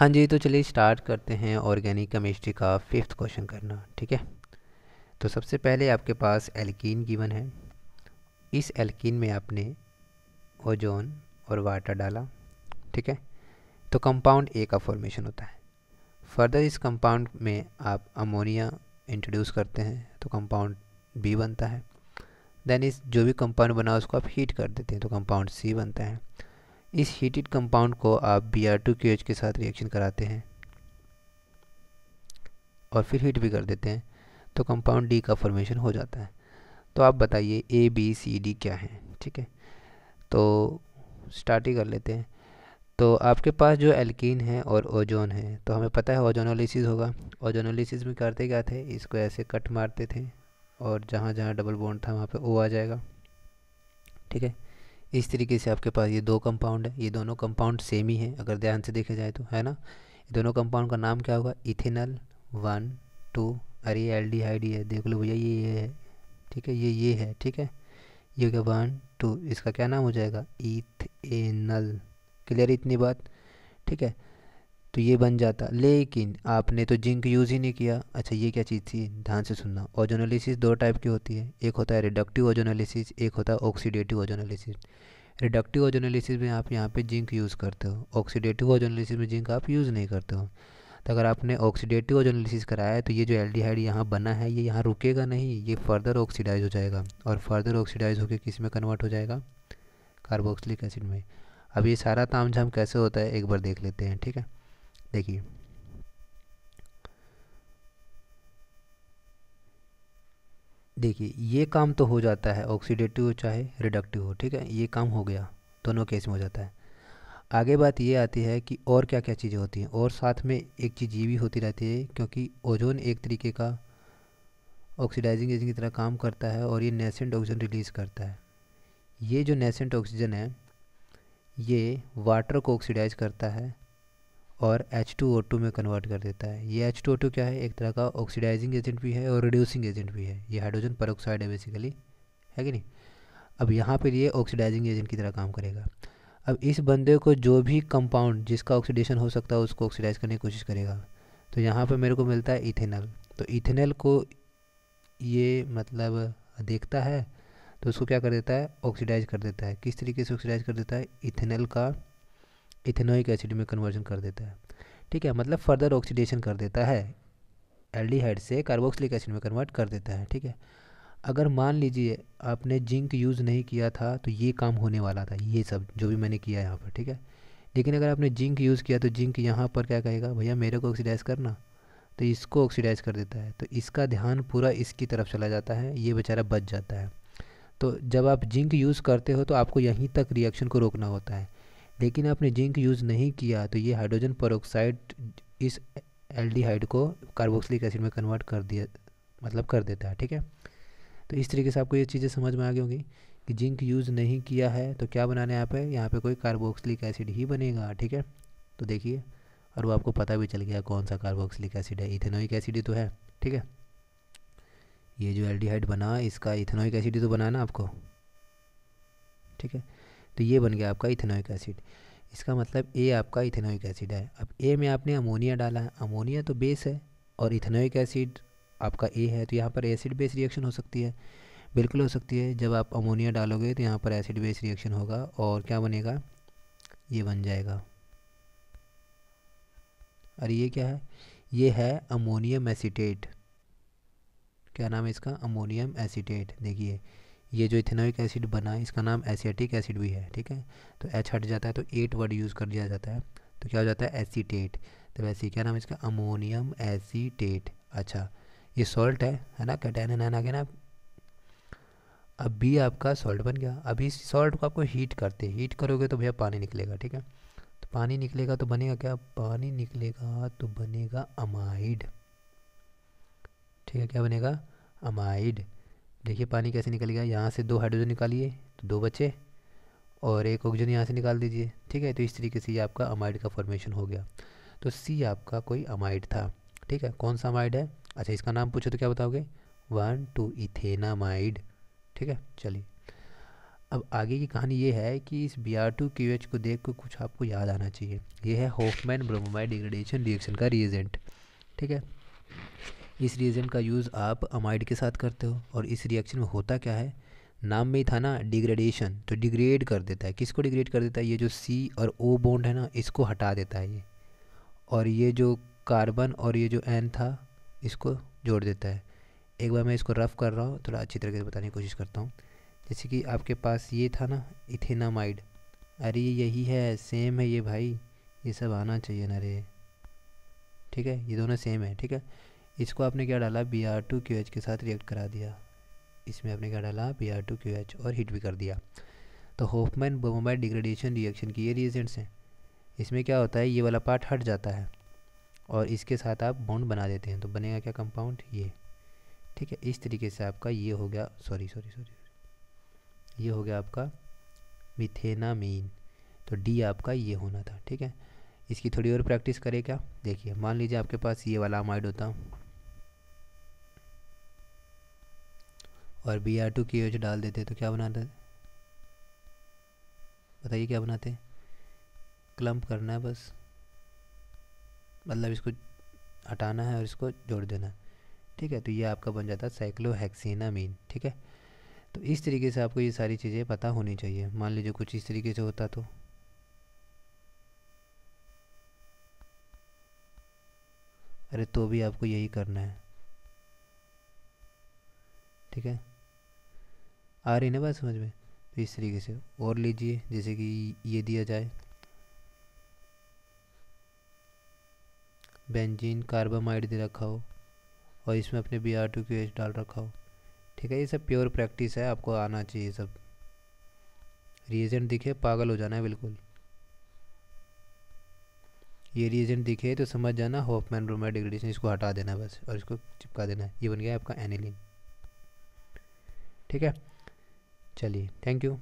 हाँ जी तो चलिए स्टार्ट करते हैं ऑर्गेनिक केमिस्ट्री का फिफ्थ क्वेश्चन करना ठीक है तो सबसे पहले आपके पास एल्कीन गिवन है इस एल्कीन में आपने ओजोन और वाटर डाला ठीक है तो कंपाउंड ए का फॉर्मेशन होता है फर्दर इस कंपाउंड में आप अमोनिया इंट्रोड्यूस करते हैं तो कंपाउंड बी बनता है देन इस जो भी कंपाउंड बना उसको आप हीट कर देते हैं तो कंपाउंड सी बनता है इस हीटेड कंपाउंड को आप B R two Q H के साथ रिएक्शन कराते हैं और फिर हीट भी कर देते हैं तो कंपाउंड डी का फॉर्मेशन हो जाता है तो आप बताइए ए बी सी डी क्या है ठीक है तो स्टार्ट ही कर लेते हैं तो आपके पास जो एल्कीन है और ओजोन है तो हमें पता है ओजोनोलिसिस होगा ओजोनोलिसिस में करते क्या थे इसको ऐसे कट मारते थे और जहाँ जहाँ डबल बॉन्ड था वहाँ पे ओ आ जाएगा ठीक है इस तरीके से आपके पास ये दो कंपाउंड है ये दोनों कंपाउंड सेम ही हैं अगर ध्यान से देखा जाए तो है ना ये दोनों कंपाउंड का नाम क्या होगा इथेनल वन टू अरे एल डी हाई डी है देख लो भैया ये ये है ठीक है ये ये है ठीक है ये हो गया वन टू इसका क्या नाम हो जाएगा इथेनल क्लियर इतनी बात ठीक है तो ये बन जाता लेकिन आपने तो जिंक यूज़ ही नहीं किया अच्छा ये क्या चीज़ थी ध्यान से सुनना ओजोनोलिसिस दो टाइप की होती है एक होता है रिडक्टिव ओजोनोलिसिस एक होता है ऑक्सीडेटिव ओजोनोलिसिस रिडक्टिव ओजोनोलिसिस में आप यहाँ पे जिंक यूज़ करते हो ऑक्सीडेटिव ओजोनोलिसिस में जिंक आप यूज़ नहीं करते हो तो अगर आपने ऑक्सीडेटिव ओजोनोलिसिस कराया है तो ये जो एल्डिहाइड यहाँ बना है ये यहाँ रुकेगा नहीं ये फर्दर ऑक्सीडाइज हो जाएगा और फर्दर ऑक्सीडाइज होकर किस में कन्वर्ट हो जाएगा कार्बोक्सिलिक एसिड में अब ये सारा तामझाम कैसे होता है एक बार देख लेते हैं ठीक है देखिए देखिए ये काम तो हो जाता है ऑक्सीडेटिव हो चाहे रिडक्टिव हो ठीक है ये काम हो गया दोनों केस में हो जाता है आगे बात ये आती है कि और क्या क्या चीज़ें होती हैं और साथ में एक चीज़ ये भी होती रहती है क्योंकि ओजोन एक तरीके का ऑक्सीडाइजिंग एजेंट की तरह काम करता है और ये नेसेंट ऑक्सीजन रिलीज़ करता है ये जो नेसेंट ऑक्सीजन है ये वाटर को ऑक्सीडाइज करता है और H2O2 में कन्वर्ट कर देता है ये H2O2 क्या है एक तरह का ऑक्सीडाइजिंग एजेंट भी है और रिड्यूसिंग एजेंट भी है ये हाइड्रोजन पर है बेसिकली है कि नहीं अब यहाँ पर ये ऑक्सीडाइजिंग एजेंट की तरह काम करेगा अब इस बंदे को जो भी कंपाउंड जिसका ऑक्सीडेशन हो सकता है उसको ऑक्सीडाइज करने की कोशिश करेगा तो यहाँ पर मेरे को मिलता है इथेनल तो इथेनल को ये मतलब देखता है तो उसको क्या कर देता है ऑक्सीडाइज कर देता है किस तरीके से ऑक्सीडाइज कर देता है इथेनल का इथेनोइक एसिड में कन्वर्जन कर देता है ठीक है मतलब फर्दर ऑक्सीडेशन कर देता है एल्डिहाइड से कार्बोक्सिलिक एसिड में कन्वर्ट कर देता है ठीक है अगर मान लीजिए आपने जिंक यूज़ नहीं किया था तो ये काम होने वाला था ये सब जो भी मैंने किया यहाँ पर ठीक है लेकिन अगर आपने जिंक यूज़ किया तो जिंक यहाँ पर क्या कहेगा भैया मेरे को ऑक्सीडाइज करना तो इसको ऑक्सीडाइज कर देता है तो इसका ध्यान पूरा इसकी तरफ चला जाता है ये बेचारा बच जाता है तो जब आप जिंक यूज़ करते हो तो आपको यहीं तक रिएक्शन को रोकना होता है लेकिन आपने जिंक यूज़ नहीं किया तो ये हाइड्रोजन परोक्साइड इस एल्डिहाइड को कार्बोक्सिलिक एसिड में कन्वर्ट कर दिया मतलब कर देता है ठीक है तो इस तरीके से आपको ये चीज़ें समझ में आ गई होंगी कि जिंक यूज़ नहीं किया है तो क्या बनाने यहाँ पे यहाँ पे कोई कार्बोक्सिलिक एसिड ही बनेगा ठीक है तो देखिए और वो आपको पता भी चल गया कौन सा कार्बोक्सिलिक एसिड है इथेनोइक एसिड ही तो है ठीक है ये जो एल्डिहाइड बना इसका इथेनोइक एसिड ही तो बनाना आपको ठीक है तो ये बन गया आपका इथेनोइक एसिड इसका मतलब ए आपका इथेनोइक एसिड है अब ए में आपने अमोनिया डाला है अमोनिया तो बेस है और इथेनोइक एसिड आपका ए है तो यहाँ पर एसिड बेस रिएक्शन हो सकती है बिल्कुल हो सकती है जब आप अमोनिया डालोगे तो यहाँ पर एसिड बेस रिएक्शन होगा और क्या बनेगा ये बन जाएगा और ये क्या है ये है अमोनियम एसीटेट क्या नाम है इसका अमोनियम एसीटेट देखिए ये जो इथेनोइक एसिड बना इसका नाम एसीटिक एसिड भी है ठीक है तो एच हट जाता है तो एट वर्ड यूज़ कर दिया जाता है तो क्या हो जाता है एसीटेट तो वैसे क्या नाम इसका अमोनियम एसीटेट अच्छा ये सॉल्ट है है ना कटैन है ना ना अब भी आपका सॉल्ट बन गया अभी सॉल्ट को आपको हीट करते हीट करोगे तो भैया पानी निकलेगा ठीक है तो पानी निकलेगा तो बनेगा क्या पानी निकलेगा तो बनेगा अमाइड ठीक है क्या बनेगा अमाइड देखिए पानी कैसे निकल गया यहाँ से दो हाइड्रोजन निकालिए तो दो बचे और एक ऑक्सीजन यहाँ से निकाल दीजिए ठीक है तो इस तरीके से ये आपका अमाइड का फॉर्मेशन हो गया तो सी आपका कोई अमाइड था ठीक है कौन सा अमाइड है अच्छा इसका नाम पूछो तो क्या बताओगे वन टू इथेनामाइड ठीक है चलिए अब आगे की कहानी ये है कि इस B R two Q H को देख कर कुछ आपको याद आना चाहिए यह है होफमैन ब्रोमोमाइड डिग्रेडेशन रिएक्शन का रिएजेंट ठीक है इस रिएजेंट का यूज़ आप अमाइड के साथ करते हो और इस रिएक्शन में होता क्या है नाम में ही था ना डिग्रेडेशन तो डिग्रेड कर देता है किसको डिग्रेड कर देता है ये जो सी और ओ बॉन्ड है ना इसको हटा देता है ये और ये जो कार्बन और ये जो एन था इसको जोड़ देता है एक बार मैं इसको रफ़ कर रहा हूँ थोड़ा अच्छी तरीके से बताने की कोशिश करता हूँ जैसे कि आपके पास ये था ना इथेनामाइड अरे यही है सेम है ये भाई ये सब आना चाहिए ना रे ठीक है ये दोनों सेम है ठीक है इसको आपने क्या डाला B R two Q H के साथ रिएक्ट करा दिया इसमें आपने क्या डाला B R two Q H और हीट भी कर दिया तो होफमैन बोमोमाइट डिग्रेडेशन रिएक्शन की ये रिएजेंट्स हैं इसमें क्या होता है ये वाला पार्ट हट जाता है और इसके साथ आप बॉन्ड बना देते हैं तो बनेगा क्या कंपाउंड ये ठीक है इस तरीके से आपका ये हो गया सॉरी सॉरी सॉरी ये हो गया आपका मिथेनामीन तो डी आपका ये होना था ठीक है इसकी थोड़ी और प्रैक्टिस करें क्या देखिए मान लीजिए आपके पास ये वाला अमाइड होता और बी आर टू की एच डाल देते तो क्या बनाते बताइए क्या बनाते क्लम्प करना है बस मतलब इसको हटाना है और इसको जोड़ देना है ठीक है तो ये आपका बन जाता है साइक्लोहेक्सीनामीन ठीक है तो इस तरीके से आपको ये सारी चीज़ें पता होनी चाहिए मान लीजिए कुछ इस तरीके से होता तो अरे तो भी आपको यही करना है ठीक है आ रही ना बात समझ में तो इस तरीके से और लीजिए जैसे कि ये दिया जाए बेंजीन कार्बामाइड दे रखा हो और इसमें अपने B R two Q H डाल रखा हो ठीक है ये सब प्योर प्रैक्टिस है आपको आना चाहिए सब रिएजेंट दिखे पागल हो जाना है बिल्कुल ये रिएजेंट दिखे तो समझ जाना होफमैन रोमैट डिग्रेडेशन इसको हटा देना बस और इसको चिपका देना है ये बन गया आपका एनिलिन ठीक है चलिए थैंक यू